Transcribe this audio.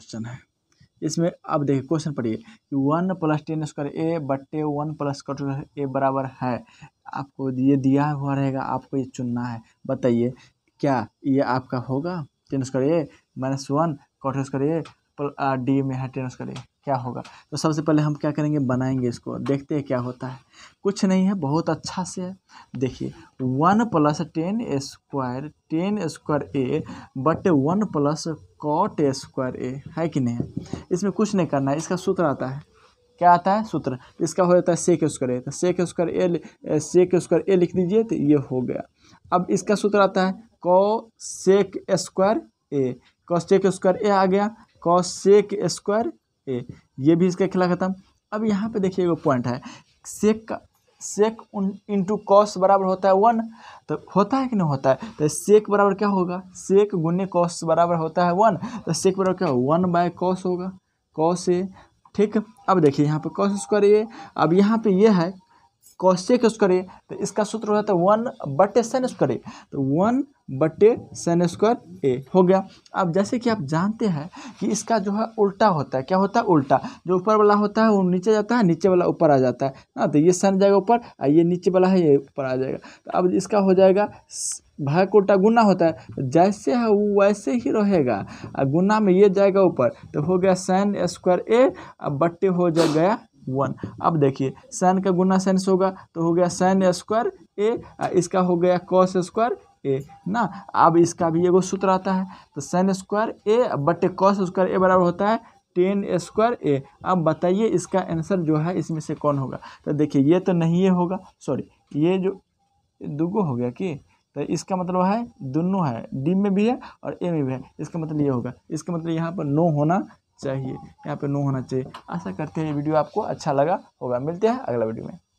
question है इसमें अब देखिए क्वेश्चन पढ़िए कि one plus ten square A बट्टे वन प्लस कट ए बराबर है आपको ये दिया हुआ रहेगा आपको ये चुनना है बताइए क्या ये आपका होगा ten square A minus one cot square A D में है ट्रांसफर क्या होगा तो सबसे पहले हम क्या करेंगे बनाएंगे इसको देखते हैं क्या होता है कुछ नहीं है बहुत अच्छा से है देखिए one plus ten square ten square A बट one plus cot square A है कि नहीं इसमें कुछ नहीं करना है इसका सूत्र आता है क्या आता है सूत्र तो इसका हो जाता है सेक स्क्वायर ए तो सेक स्क्वायर ए सेक स्क्वायर ए लिख दीजिए तो ये हो गया अब इसका सूत्र आता है कॉ सेक स्क्वायर ए कॉस्टेक स्क्वायर ए आ गया कॉस सेक स्क्वायर ए ये भी इसका खिलाफ खत्म अब यहाँ पे देखिए वो पॉइंट है सेक का सेक इंटू कॉस बराबर होता है वन तो होता है कि नहीं होता है तो सेक बराबर क्या होगा सेक गुने कॉस बराबर होता है वन तो सेक बराबर क्या होगा वन बाय कॉस होगा कॉस ए ठीक अब देखिए यहाँ पे कॉस स्क्वायर ए अब यहाँ पे ये है कॉस स्क्वायर तो इसका सूत्र हो जाता है वन बटे सन स्क्वायर ए तो वन बटे सन स्क्वायर ए हो गया अब जैसे कि आप जानते हैं कि इसका जो है उल्टा होता है क्या होता है उल्टा जो ऊपर वाला होता है वो नीचे जाता है नीचे वाला ऊपर आ जाता है ना हाँ, तो ये सन जाएगा ऊपर और ये नीचे वाला है ये ऊपर आ जाएगा तो अब इसका हो जाएगा भाग को उल्टा गुना होता है तो जैसे है वो वैसे ही रहेगा गुना में ये जाएगा ऊपर तो हो गया सैन स्क्वायर ए अब बट्टे हो जाएगा वन अब देखिए साइन का गुना साइन होगा तो हो गया साइन स्क्वायर ए इसका हो गया कॉस स्क्वायर ए ना अब इसका भी एगो सूत्र आता है तो साइन स्क्वायर ए बटे कॉस स्क्वायर ए बराबर होता है टेन स्क्वायर ए अब बताइए इसका आंसर जो है इसमें से कौन होगा तो देखिए ये तो नहीं ये होगा सॉरी ये जो दुगो हो गया कि तो इसका मतलब है दोनों है डी में भी है और ए में भी है इसका मतलब ये होगा इसका मतलब यहाँ पर नो होना चाहिए यहाँ पे नो होना चाहिए आशा करते हैं ये वीडियो आपको अच्छा लगा होगा मिलते हैं अगला वीडियो में